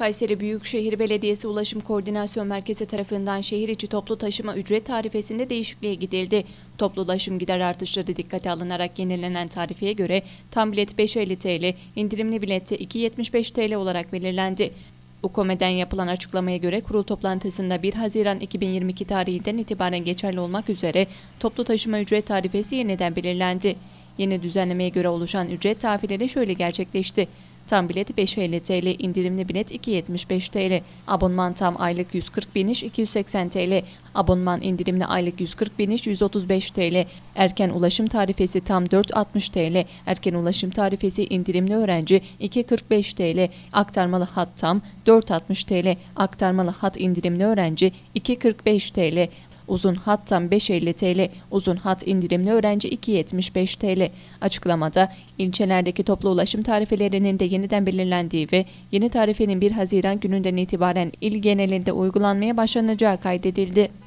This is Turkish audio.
Kayseri Büyükşehir Belediyesi Ulaşım Koordinasyon Merkezi tarafından şehir içi toplu taşıma ücret tarifesinde değişikliğe gidildi. Toplu ulaşım gider artışları dikkate alınarak yenilenen tarifeye göre tam bilet 5.50 TL, indirimli bilette 2.75 TL olarak belirlendi. UKOME'den yapılan açıklamaya göre kurul toplantısında 1 Haziran 2022 tarihinden itibaren geçerli olmak üzere toplu taşıma ücret tarifesi yeniden belirlendi. Yeni düzenlemeye göre oluşan ücret tafileri şöyle gerçekleşti. Tam bilet 550 TL, indirimli bilet 275 TL. Abonman tam aylık 140 biniş 280 TL. Abonman indirimli aylık 140 biniş 135 TL. Erken ulaşım tarifesi tam 460 TL. Erken ulaşım tarifesi indirimli öğrenci 245 TL. Aktarmalı hat tam 460 TL. Aktarmalı hat indirimli öğrenci 245 TL uzun hattan 5.50 TL, uzun hat indirimli öğrenci 2.75 TL. Açıklamada ilçelerdeki toplu ulaşım tarifelerinin de yeniden belirlendiği ve yeni tarifenin 1 Haziran gününden itibaren il genelinde uygulanmaya başlanacağı kaydedildi.